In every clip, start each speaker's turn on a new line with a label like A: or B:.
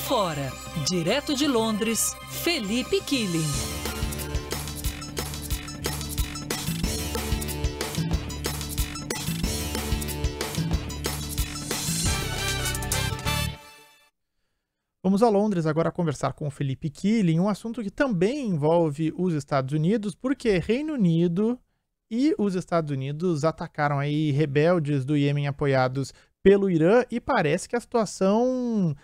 A: fora, afora. Direto de Londres, Felipe Killing. Vamos a Londres agora conversar com o Felipe Killing, um assunto que também envolve os Estados Unidos, porque Reino Unido e os Estados Unidos atacaram aí rebeldes do Iêmen apoiados pelo Irã e parece que a situação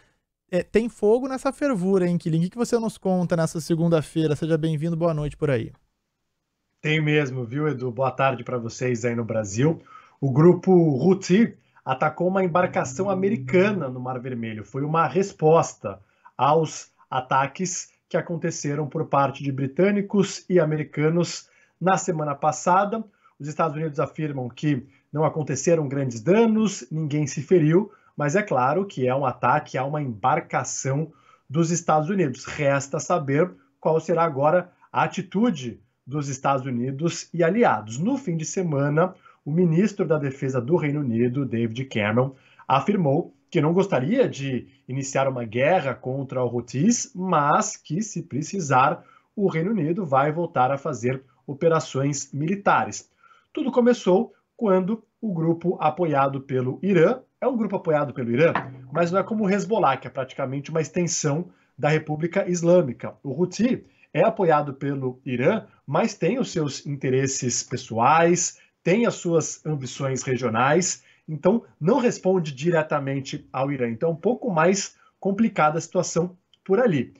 A: é, tem fogo nessa fervura, hein, Killing? O que você nos conta nessa segunda-feira? Seja bem-vindo, boa noite por aí.
B: Tem mesmo, viu, Edu? Boa tarde para vocês aí no Brasil. O grupo Houthi atacou uma embarcação americana no Mar Vermelho. Foi uma resposta aos ataques que aconteceram por parte de britânicos e americanos na semana passada. Os Estados Unidos afirmam que não aconteceram grandes danos, ninguém se feriu, mas é claro que é um ataque a uma embarcação dos Estados Unidos. Resta saber qual será agora a atitude dos Estados Unidos e aliados. No fim de semana, o ministro da Defesa do Reino Unido, David Cameron, afirmou que não gostaria de iniciar uma guerra contra o Houthis, mas que, se precisar, o Reino Unido vai voltar a fazer operações militares. Tudo começou quando o grupo apoiado pelo Irã é um grupo apoiado pelo Irã, mas não é como o Hezbollah, que é praticamente uma extensão da República Islâmica. O Houthi é apoiado pelo Irã, mas tem os seus interesses pessoais, tem as suas ambições regionais, então não responde diretamente ao Irã. Então é um pouco mais complicada a situação por ali.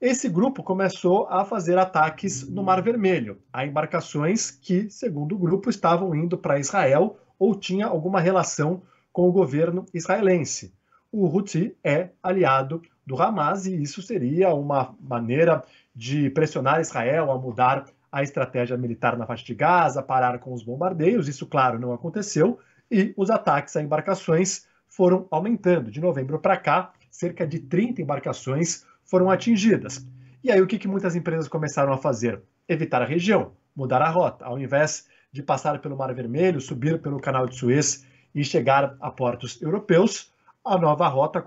B: Esse grupo começou a fazer ataques no Mar Vermelho, a embarcações que, segundo o grupo, estavam indo para Israel ou tinha alguma relação com o governo israelense. O Houthi é aliado do Hamas e isso seria uma maneira de pressionar Israel a mudar a estratégia militar na faixa de Gaza, parar com os bombardeios. Isso, claro, não aconteceu e os ataques a embarcações foram aumentando. De novembro para cá, cerca de 30 embarcações foram atingidas. E aí, o que, que muitas empresas começaram a fazer? Evitar a região, mudar a rota. Ao invés de passar pelo Mar Vermelho, subir pelo Canal de Suez e chegar a portos europeus, a nova rota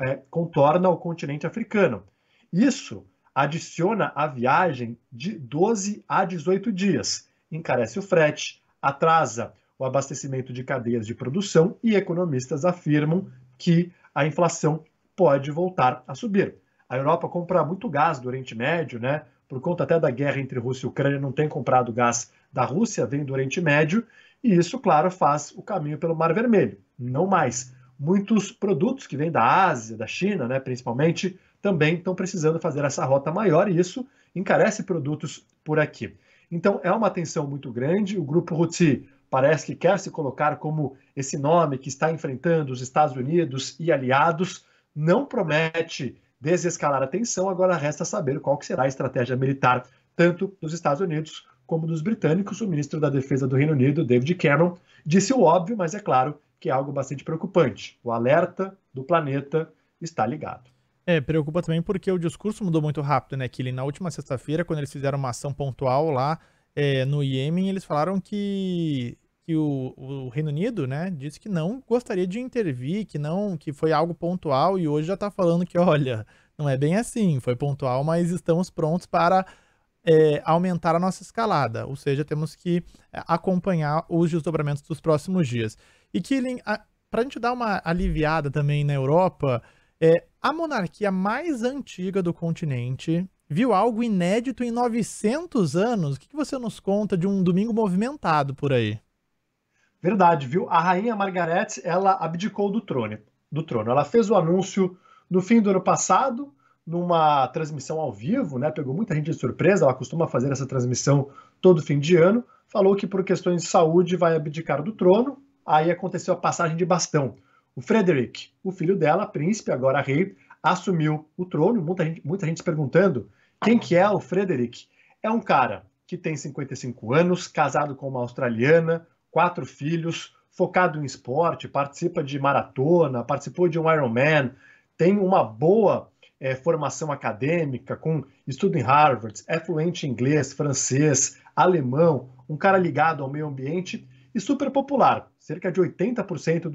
B: é, contorna o continente africano. Isso adiciona a viagem de 12 a 18 dias, encarece o frete, atrasa o abastecimento de cadeias de produção e economistas afirmam que a inflação pode voltar a subir. A Europa compra muito gás do Oriente Médio, né? Por conta até da guerra entre Rússia e Ucrânia, não tem comprado gás da Rússia, vem do Oriente Médio, e isso, claro, faz o caminho pelo Mar Vermelho, não mais. Muitos produtos que vêm da Ásia, da China, né, principalmente, também estão precisando fazer essa rota maior e isso encarece produtos por aqui. Então é uma tensão muito grande. O grupo Houthi parece que quer se colocar como esse nome que está enfrentando os Estados Unidos e aliados, não promete desescalar a tensão, agora resta saber qual será a estratégia militar tanto dos Estados Unidos como dos britânicos, o ministro da Defesa do Reino Unido, David Cameron, disse o óbvio, mas é claro que é algo bastante preocupante. O alerta do planeta está ligado.
A: É, preocupa também porque o discurso mudou muito rápido, né? Que ele, na última sexta-feira, quando eles fizeram uma ação pontual lá é, no Iêmen, eles falaram que, que o, o, Reino Unido, né, disse que não gostaria de intervir, que não, que foi algo pontual e hoje já está falando que, olha, não é bem assim, foi pontual, mas estamos prontos para é, aumentar a nossa escalada, ou seja, temos que é, acompanhar os desdobramentos dos próximos dias. E Killing, para a gente dar uma aliviada também na Europa, é, a monarquia mais antiga do continente viu algo inédito em 900 anos. O que, que você nos conta de um domingo movimentado por aí? Verdade, viu? A rainha Margaret, ela abdicou do trono. Do trono.
B: Ela fez o anúncio no fim do ano passado, numa transmissão ao vivo, né? Pegou muita gente de surpresa, ela costuma fazer essa transmissão todo fim de ano, falou que por questões de saúde vai abdicar do trono. Aí aconteceu a passagem de bastão. O Frederick, o filho dela, príncipe, agora rei, assumiu o trono. Muita gente, muita gente se perguntando quem que é o Frederick. É um cara que tem 55 anos, casado com uma australiana, quatro filhos, focado em esporte, participa de maratona, participou de um Ironman, tem uma boa é, formação acadêmica, com estudo em Harvard, é fluente em inglês, francês, alemão, um cara ligado ao meio ambiente e super popular. Cerca de 80%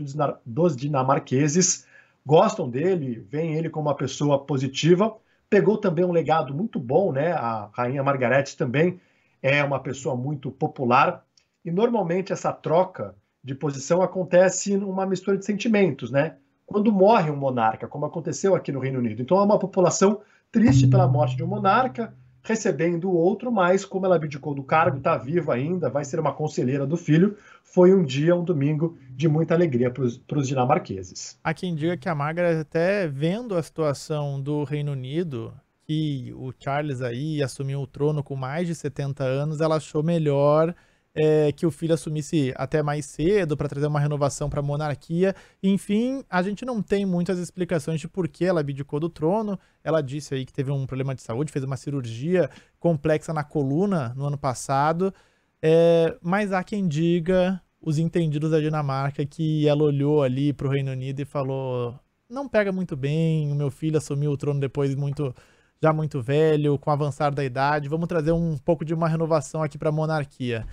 B: dos dinamarqueses gostam dele, veem ele como uma pessoa positiva. Pegou também um legado muito bom, né? A rainha Margarete também é uma pessoa muito popular. E normalmente essa troca de posição acontece numa mistura de sentimentos, né? quando morre um monarca, como aconteceu aqui no Reino Unido. Então é uma população triste pela morte de um monarca, recebendo outro, mas como ela abdicou do cargo, está viva ainda, vai ser uma conselheira do filho, foi um dia, um domingo de muita alegria para os dinamarqueses.
A: Há quem diga que a Margaret, é até vendo a situação do Reino Unido, que o Charles aí assumiu o trono com mais de 70 anos, ela achou melhor é, que o filho assumisse até mais cedo para trazer uma renovação para a monarquia. Enfim, a gente não tem muitas explicações de por que ela abdicou do trono. Ela disse aí que teve um problema de saúde, fez uma cirurgia complexa na coluna no ano passado. É, mas há quem diga, os entendidos da Dinamarca, que ela olhou ali para o Reino Unido e falou: não pega muito bem, o meu filho assumiu o trono depois muito já muito velho, com o avançar da idade, vamos trazer um pouco de uma renovação aqui para a monarquia.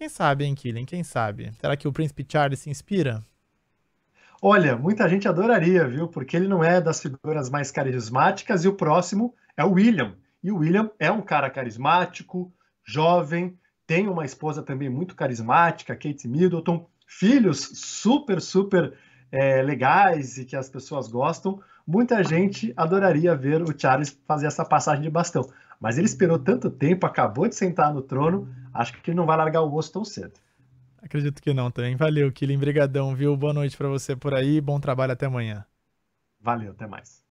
A: Quem sabe, hein, Killian? Quem sabe? Será que o Príncipe Charles se inspira? Olha, muita gente adoraria,
B: viu? Porque ele não é das figuras mais carismáticas e o próximo é o William. E o William é um cara carismático, jovem, tem uma esposa também muito carismática, Kate Middleton, filhos super, super é, legais e que as pessoas gostam. Muita gente adoraria ver o Charles fazer essa passagem de bastão. Mas ele esperou tanto tempo, acabou de sentar no trono, acho que ele não vai largar o osso tão cedo.
A: Acredito que não também. Valeu, Killing. Brigadão, viu? Boa noite para você por aí. Bom trabalho até amanhã.
B: Valeu, até mais.